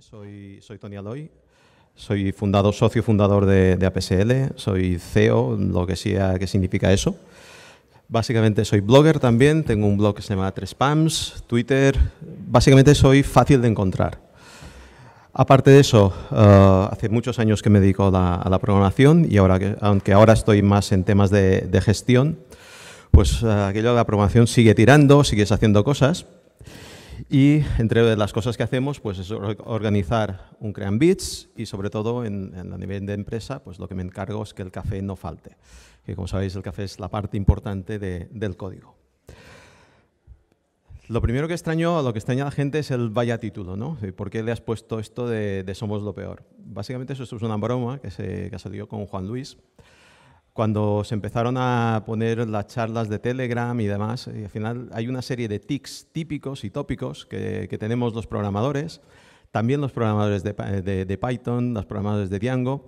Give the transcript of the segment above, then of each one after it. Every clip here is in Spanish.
soy, soy Tony Aloy, soy fundador, socio fundador de, APSL, soy CEO, lo que sea que significa eso. Básicamente soy blogger también, tengo un blog que se llama Tres spams Twitter, básicamente soy fácil de encontrar. Aparte de eso, eh, hace muchos años que me dedico a la, programación y ahora que, aunque ahora estoy más en temas de, gestión, pues eh, aquello de la programación sigue tirando, sigues haciendo cosas, y entre las cosas que hacemos pues, es organizar un cream Beats y sobre todo en, en, a nivel de empresa pues, lo que me encargo es que el café no falte. Que como sabéis el café es la parte importante del código. Lo primero que extraño, lo que extraña a la gente es el vaya título, ¿no? ¿Por qué le has puesto esto de, Somos lo peor? Básicamente eso es una broma que, se, que salió con Juan Luis cuando se empezaron a poner las charlas de Telegram y demás, y al final hay una serie de tics típicos y tópicos que, tenemos los programadores, también los programadores eh, de, Python, los programadores de Django,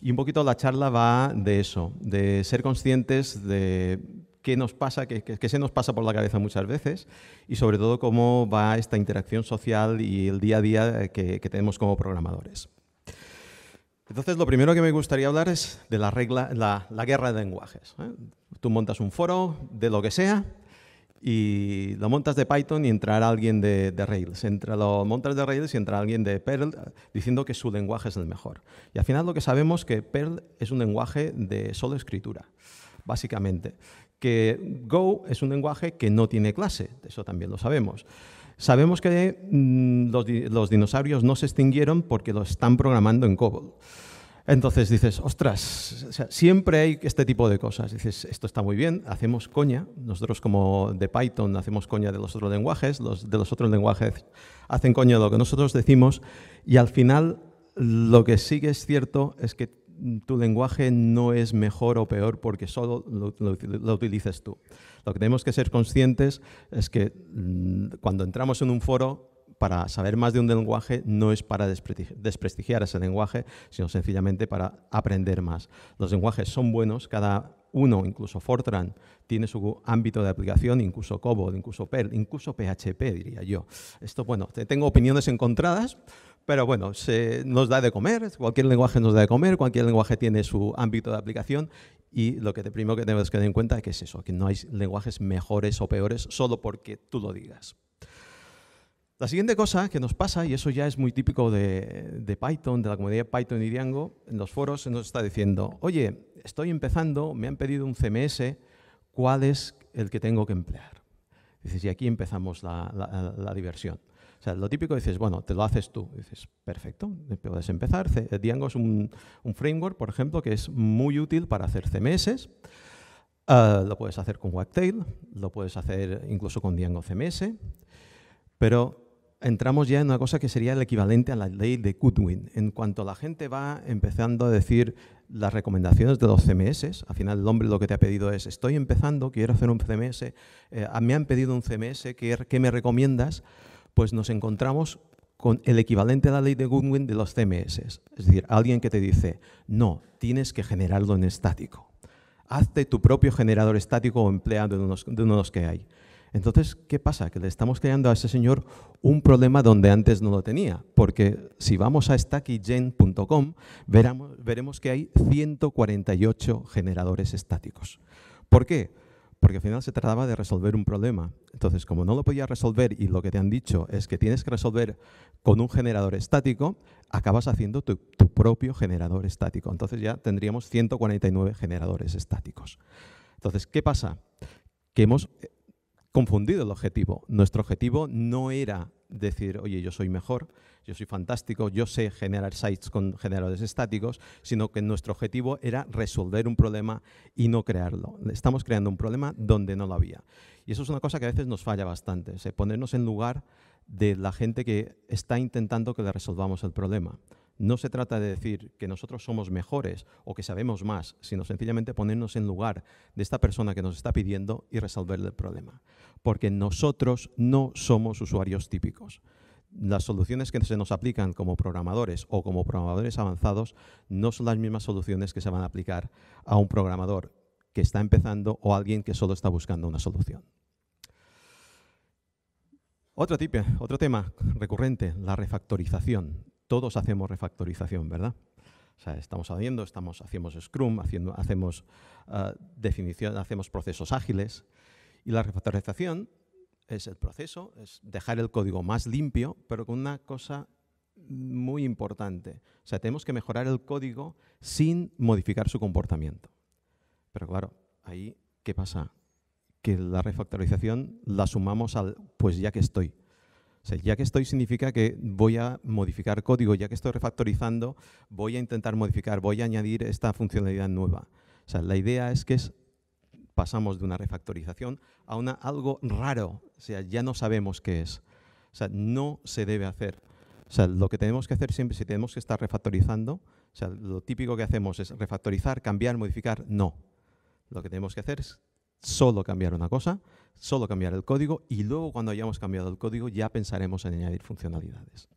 y un poquito la charla va de eso, de ser conscientes de qué nos pasa, qué, se nos pasa por la cabeza muchas veces y sobre todo cómo va esta interacción social y el día a día eh, que tenemos como programadores. Entonces, lo primero que me gustaría hablar es de la, regla, la, guerra de lenguajes. ¿eh? Tú montas un foro de lo que sea y lo montas de Python y entrará alguien de, de Rails. Entra, lo montas de Rails y entra alguien de Perl diciendo que su lenguaje es el mejor. Y al final lo que sabemos es que Perl es un lenguaje de solo escritura, básicamente. Que Go es un lenguaje que no tiene clase, eso también lo sabemos. Sabemos que mm, los, dinosaurios no se extinguieron porque lo están programando en COBOL. Entonces dices, ostras, siempre hay este tipo de cosas. Dices, esto está muy bien, hacemos coña. Nosotros como de Python hacemos coña de los otros lenguajes, los de los otros lenguajes hacen coña de lo que nosotros decimos y al final lo que sigue es cierto es que tu lenguaje no es mejor o peor porque solo lo, utilices tú. Lo que tenemos que ser conscientes es que mm, cuando entramos en un foro para saber más de un lenguaje no es para desprestigiar ese lenguaje, sino sencillamente para aprender más. Los lenguajes son buenos, cada uno, incluso Fortran, tiene su ámbito de aplicación, incluso COBOL, incluso PERL, incluso PHP, diría yo. Esto, bueno, tengo opiniones encontradas, pero bueno, se nos da de comer, cualquier lenguaje nos da de comer, cualquier lenguaje tiene su ámbito de aplicación y lo que te, primero que debes tener en cuenta es que es eso, que no hay lenguajes mejores o peores solo porque tú lo digas. La siguiente cosa que nos pasa, y eso ya es muy típico de, Python, de la comunidad Python y Django, en los foros se nos está diciendo, oye, estoy empezando, me han pedido un CMS, ¿cuál es el que tengo que emplear? Dices, y aquí empezamos la, diversión. O sea, lo típico dices, bueno, te lo haces tú. Dices, perfecto, puedes empezar. Django es un, framework, por ejemplo, que es muy útil para hacer CMS. Ah, lo puedes hacer con Wagtail, lo puedes hacer incluso con Django CMS, pero entramos ya en una cosa que sería el equivalente a la ley de Goodwin. En cuanto la gente va empezando a decir las recomendaciones de los CMS, al final el hombre lo que te ha pedido es, estoy empezando, quiero hacer un CMS, eh, ah, me han pedido un CMS, ¿qué, me recomiendas? Pues nos encontramos con el equivalente a la ley de Goodwin de los CMS. Es decir, alguien que te dice, no, tienes que generarlo en estático. Hazte tu propio generador estático o empleado de uno de los que hay. Entonces, ¿qué pasa? Que le estamos creando a ese señor un problema donde antes no lo tenía, porque si vamos a stackygen.com veremos que hay 148 generadores estáticos. ¿Por qué? Porque al final se trataba de resolver un problema. Entonces, como no lo podías resolver y lo que te han dicho es que tienes que resolver con un generador estático, acabas haciendo tu, tu propio generador estático. Entonces ya tendríamos 149 generadores estáticos. Entonces, ¿qué pasa? Que hemos confundido el objetivo. Nuestro objetivo no era decir, oye, yo soy mejor, yo soy fantástico, yo sé generar sites con generadores estáticos, sino que nuestro objetivo era resolver un problema y no crearlo. Estamos creando un problema donde no lo había. Y eso es una cosa que a veces nos falla bastante, es ponernos en lugar de la gente que está intentando que le resolvamos el problema. No se trata de decir que nosotros somos mejores o que sabemos más, sino sencillamente ponernos en lugar de esta persona que nos está pidiendo y resolverle el problema. Porque nosotros no somos usuarios típicos. Las soluciones que se nos aplican como programadores o como programadores avanzados no son las mismas soluciones que se van a aplicar a un programador que está empezando o a alguien que solo está buscando una solución. Otro, tip, otro tema recurrente, la refactorización todos hacemos refactorización, ¿verdad? O sea, estamos haciendo, estamos, hacemos Scrum, haciendo, hacemos ah, definición, hacemos procesos ágiles. Y la refactorización es el proceso, es dejar el código más limpio, pero con una cosa muy importante. O sea, tenemos que mejorar el código sin modificar su comportamiento. Pero claro, ahí, ¿qué pasa? Que la refactorización la sumamos al, pues ya que estoy, o sea, ya que estoy significa que voy a modificar código, ya que estoy refactorizando, voy a intentar modificar, voy a añadir esta funcionalidad nueva. O sea, la idea es que pasamos de una refactorización a una, algo raro, o sea, ya no sabemos qué es. O sea, no se debe hacer. O sea, lo que tenemos que hacer siempre, si tenemos que estar refactorizando, o sea, lo típico que hacemos es refactorizar, cambiar, modificar, no. Lo que tenemos que hacer es solo cambiar una cosa solo cambiar el código y luego cuando hayamos cambiado el código ya pensaremos en añadir funcionalidades.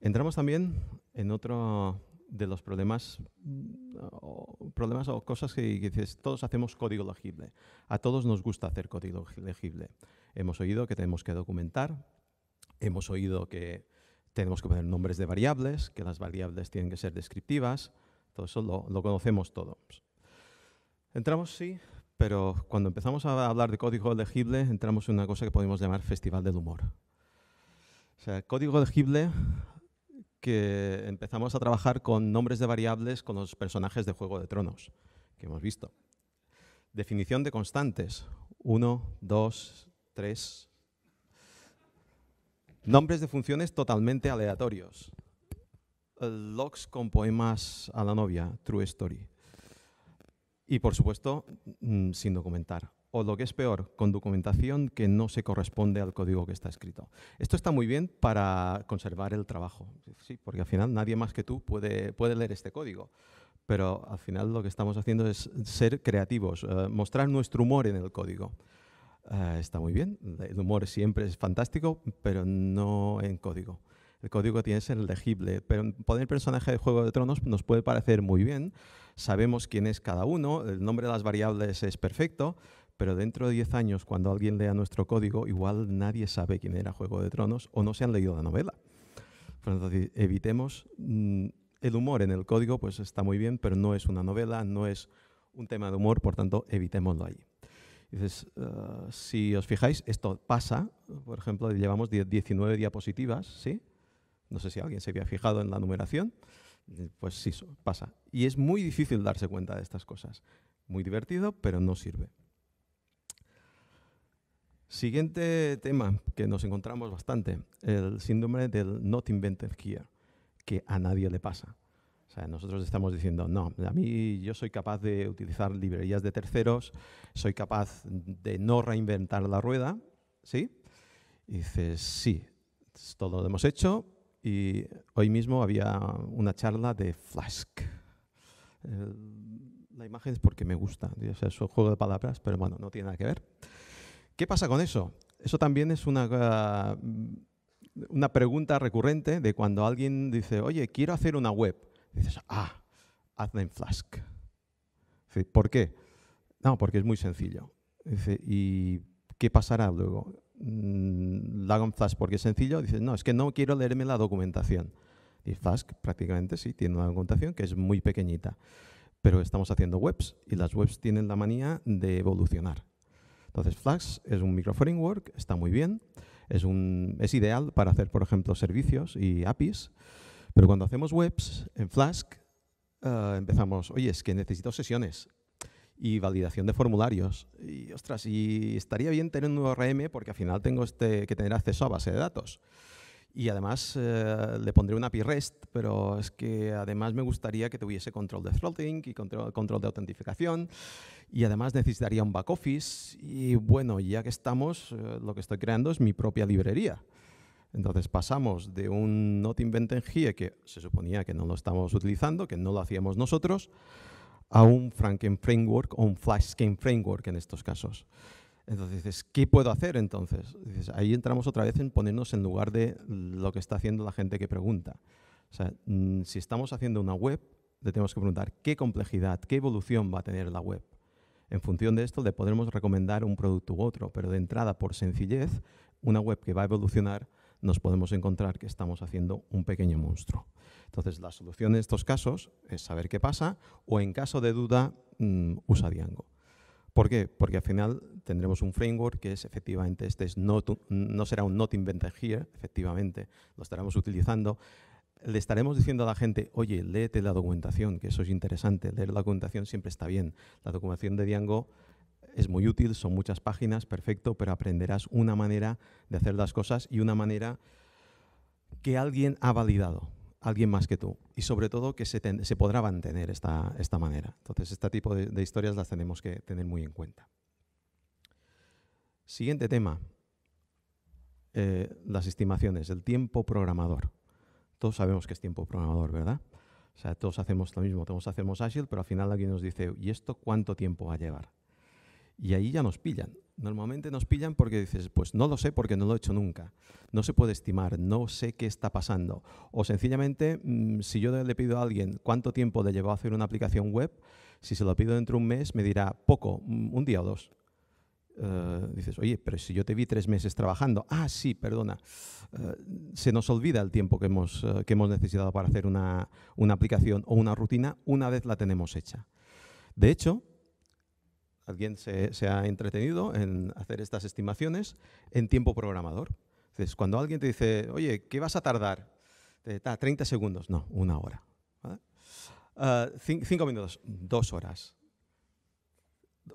Entramos también en otro de los problemas mm, o, problemas o cosas que, dices, todos hacemos código legible. A todos nos gusta hacer código legible. Hemos oído que tenemos que documentar, hemos oído que tenemos que poner nombres de variables, que las variables tienen que ser descriptivas, todo eso lo, lo conocemos todos. Entramos, sí, pero cuando empezamos a hablar de código legible, entramos en una cosa que podemos llamar festival del humor. O sea, código legible que empezamos a trabajar con nombres de variables con los personajes de Juego de Tronos, que hemos visto. Definición de constantes. Uno, dos, tres. Nombres de funciones totalmente aleatorios. Logs con poemas a la novia, True Story. Y por supuesto, mm, sin documentar. O lo que es peor, con documentación que no se corresponde al código que está escrito. Esto está muy bien para conservar el trabajo, sí, porque al final nadie más que tú puede, puede leer este código. Pero al final lo que estamos haciendo es ser creativos, eh, mostrar nuestro humor en el código. Eh, está muy bien, el humor siempre es fantástico, pero no en código el código tiene que ser legible. Pero poner personaje de Juego de Tronos nos puede parecer muy bien, sabemos quién es cada uno, el nombre de las variables es perfecto, pero dentro de 10 años, cuando alguien lea nuestro código, igual nadie sabe quién era Juego de Tronos o no se han leído la novela. Entonces, evitemos mm, el humor en el código, pues está muy bien, pero no es una novela, no es un tema de humor, por tanto, evitémoslo ahí. Eh, si os fijáis, esto pasa, por ejemplo, llevamos 19 diapositivas, ¿sí? No sé si alguien se había fijado en la numeración. Eh, pues sí, pasa. Y es muy difícil darse cuenta de estas cosas. Muy divertido, pero no sirve. Siguiente tema que nos encontramos bastante, el síndrome del not invented here, que a nadie le pasa. O sea, nosotros estamos diciendo, no, a mí yo soy capaz de utilizar librerías de terceros, soy capaz de no reinventar la rueda, ¿sí? Y dices, sí, todo lo hemos hecho, y hoy mismo había una charla de Flask. la imagen es porque me gusta, es un juego de palabras, pero bueno, no tiene nada que ver. ¿Qué pasa con eso? Eso también es una, mm, una pregunta recurrente de cuando alguien dice, oye, quiero hacer una web. Dices, ah, hazla en Flask. ¿Por qué? No, porque es muy sencillo. Dice, ¿y qué pasará luego? Mm, la Flask porque es sencillo, dicen no, es que no quiero leerme la documentación. Y Flask prácticamente sí tiene una documentación que es muy pequeñita, pero estamos haciendo webs y las webs tienen la manía de evolucionar. Entonces Flask es un micro framework, está muy bien, es, un, es ideal para hacer, por ejemplo, servicios y APIs, pero cuando hacemos webs en Flask eh, empezamos, oye, es que necesito sesiones, y validación de formularios. Y ostras, y estaría bien tener un ORM porque al final tengo este, que tener acceso a base de datos. Y además eh, le pondré una API REST, pero es que además me gustaría que tuviese control de throttling y control, de autentificación. Y además necesitaría un back office. Y bueno, ya que estamos, eh, lo que estoy creando es mi propia librería. Entonces pasamos de un not invent e que se suponía que no lo estábamos utilizando, que no lo hacíamos nosotros, a un Franken Framework o un Scheme Framework en estos casos. Entonces dices, ¿qué puedo hacer entonces? ahí entramos otra vez en ponernos en lugar de lo que está haciendo la gente que pregunta. O sea, mm, si estamos haciendo una web, le tenemos que preguntar qué complejidad, qué evolución va a tener la web. En función de esto le podremos recomendar un producto u otro, pero de entrada, por sencillez, una web que va a evolucionar, nos podemos encontrar que estamos haciendo un pequeño monstruo. Entonces, la solución en estos casos es saber qué pasa o en caso de duda mm, usa Django. ¿Por qué? Porque al final tendremos un framework que es efectivamente, este es no será un not invented here, efectivamente, lo estaremos utilizando. Le estaremos diciendo a la gente, oye, léete la documentación, que eso es interesante, leer la documentación siempre está bien. La documentación de Django es muy útil, son muchas páginas, perfecto, pero aprenderás una manera de hacer las cosas y una manera que alguien ha validado alguien más que tú. Y sobre todo que se, podrá mantener esta, esta, manera. Entonces, este tipo de, historias las tenemos que tener muy en cuenta. Siguiente tema, eh, las estimaciones, el tiempo programador. Todos sabemos que es tiempo programador, ¿verdad? O sea, todos hacemos lo mismo, todos hacemos Agile, pero al final alguien nos dice, ¿y esto cuánto tiempo va a llevar? Y ahí ya nos pillan. Normalmente nos pillan porque dices, pues no lo sé porque no lo he hecho nunca, no se puede estimar, no sé qué está pasando. O sencillamente, mm, si yo le pido a alguien cuánto tiempo le llevó a hacer una aplicación web, si se lo pido dentro de un mes, me dirá poco, mm, un día o dos. Eh, dices, oye, pero si yo te vi tres meses trabajando, ah, sí, perdona, eh, se nos olvida el tiempo que hemos, eh, que hemos necesitado para hacer una aplicación o una rutina una vez la tenemos hecha. De hecho, alguien se, ha entretenido en hacer estas estimaciones en tiempo programador. Entonces, cuando alguien te dice, oye, ¿qué vas a tardar? 30 segundos, no, una hora. Ah, cinco minutos, dos horas.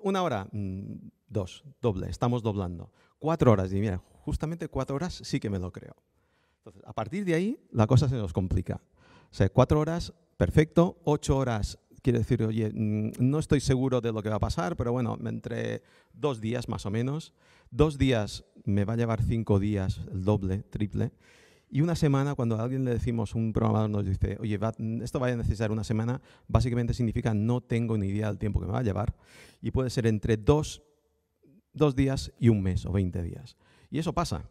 Una hora, mm, dos, doble, estamos doblando. Cuatro horas, y mira, justamente cuatro horas sí que me lo creo. Entonces, a partir de ahí, la cosa se nos complica. O sea, cuatro horas, perfecto, ocho horas, quiere decir, oye, mm, no estoy seguro de lo que va a pasar, pero bueno, entre dos días más o menos. Dos días me va a llevar cinco días, el doble, triple. Y una semana, cuando a alguien le decimos, un programador nos dice, oye, mm, esto va a necesitar una semana, básicamente significa no tengo ni idea del tiempo que me va a llevar. Y puede ser entre dos, dos días y un mes o 20 días. Y eso pasa.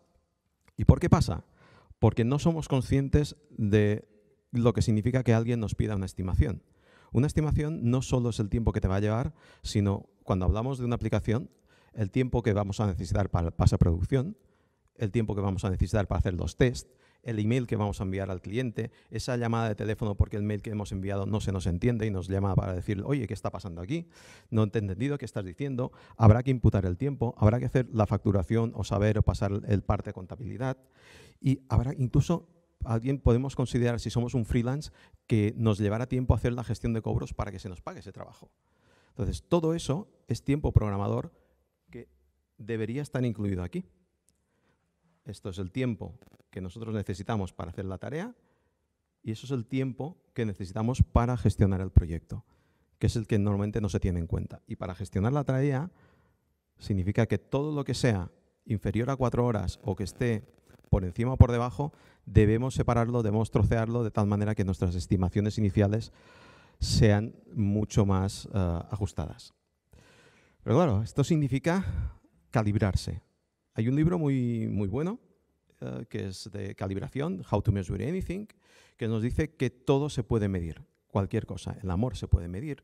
¿Y por qué pasa? Porque no somos conscientes de lo que significa que alguien nos pida una estimación. Una estimación no solo es el tiempo que te va a llevar, sino cuando hablamos de una aplicación, el tiempo que vamos a necesitar para pasar a producción, el tiempo que vamos a necesitar para hacer los tests, el email que vamos a enviar al cliente, esa llamada de teléfono porque el mail que hemos enviado no se nos entiende y nos llama para decir, oye, ¿qué está pasando aquí? No he entendido, ¿qué estás diciendo? Habrá que imputar el tiempo, habrá que hacer la facturación o saber o pasar el parte de contabilidad y habrá incluso alguien podemos considerar, si somos un freelance, que nos llevará tiempo a hacer la gestión de cobros para que se nos pague ese trabajo. Entonces, todo eso es tiempo programador que debería estar incluido aquí. Esto es el tiempo que nosotros necesitamos para hacer la tarea y eso es el tiempo que necesitamos para gestionar el proyecto, que es el que normalmente no se tiene en cuenta. Y para gestionar la tarea significa que todo lo que sea inferior a cuatro horas o que esté por encima o por debajo, debemos separarlo, debemos trocearlo de tal manera que nuestras estimaciones iniciales sean mucho más eh, ajustadas. Pero claro, esto significa calibrarse. Hay un libro muy, muy bueno eh, que es de calibración, How to Measure Anything, que nos dice que todo se puede medir, cualquier cosa. El amor se puede medir,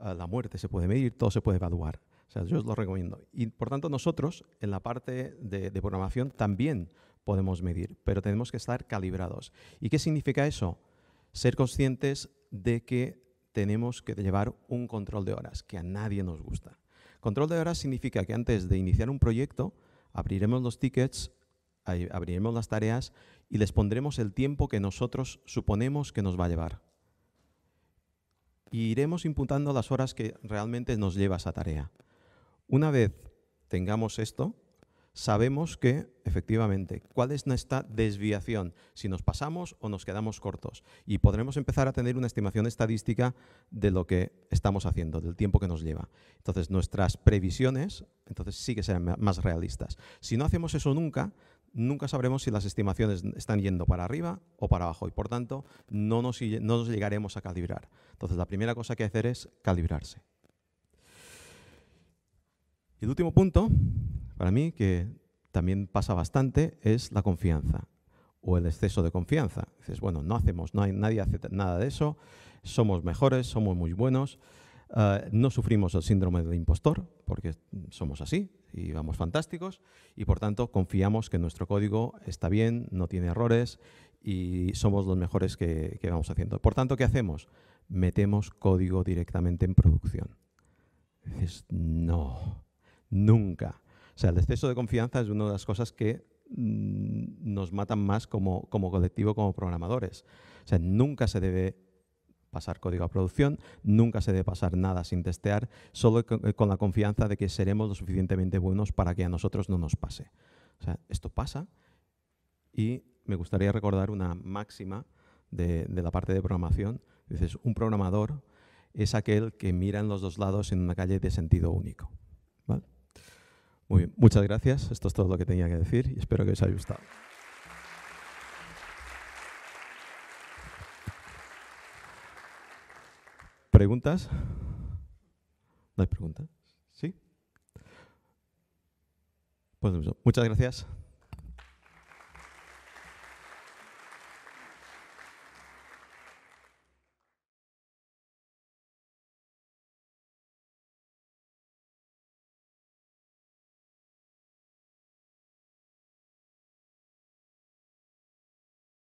eh, la muerte se puede medir, todo se puede evaluar. sea, yo os lo recomiendo. Y por tanto nosotros, en la parte de, de programación, también podemos medir, pero tenemos que estar calibrados. ¿Y qué significa eso? Ser conscientes de que tenemos que llevar un control de horas, que a nadie nos gusta. Control de horas significa que antes de iniciar un proyecto, abriremos los tickets, abriremos las tareas y les pondremos el tiempo que nosotros suponemos que nos va a llevar. Y iremos imputando las horas que realmente nos lleva esa tarea. Una vez tengamos esto, sabemos que, efectivamente, cuál es nuestra desviación, si nos pasamos o nos quedamos cortos. Y podremos empezar a tener una estimación estadística de lo que estamos haciendo, del tiempo que nos lleva. Entonces, nuestras previsiones, entonces sí que serán más realistas. Si no hacemos eso nunca, nunca sabremos si las estimaciones están yendo para arriba o para abajo y por tanto no nos, no nos llegaremos a calibrar. Entonces la primera cosa que que hacer es calibrarse. Y el último punto para mí que también pasa bastante es la confianza o el exceso de confianza. Dices, bueno, no hacemos, no hay, nadie hace nada de eso, somos mejores, somos muy buenos, eh, no sufrimos el síndrome del impostor, porque somos así y vamos fantásticos, y por tanto confiamos que nuestro código está bien, no tiene errores y somos los mejores que, que vamos haciendo. Por tanto, ¿qué hacemos? Metemos código directamente en producción. Dices, no, nunca. O sea, el exceso de confianza es una de las cosas que mm, nos matan más como, colectivo, como programadores. O sea, nunca se debe pasar código a producción, nunca se debe pasar nada sin testear, solo eh, con la confianza de que seremos lo suficientemente buenos para que a nosotros no nos pase. O sea, esto pasa y me gustaría recordar una máxima de, de la parte de programación. Dices, un programador es aquel que mira en los dos lados en una calle de sentido único. Muy bien, muchas gracias. Esto es todo lo que tenía que decir y espero que os haya gustado. ¿Preguntas? ¿No hay preguntas? ¿Sí? Pues muchas gracias.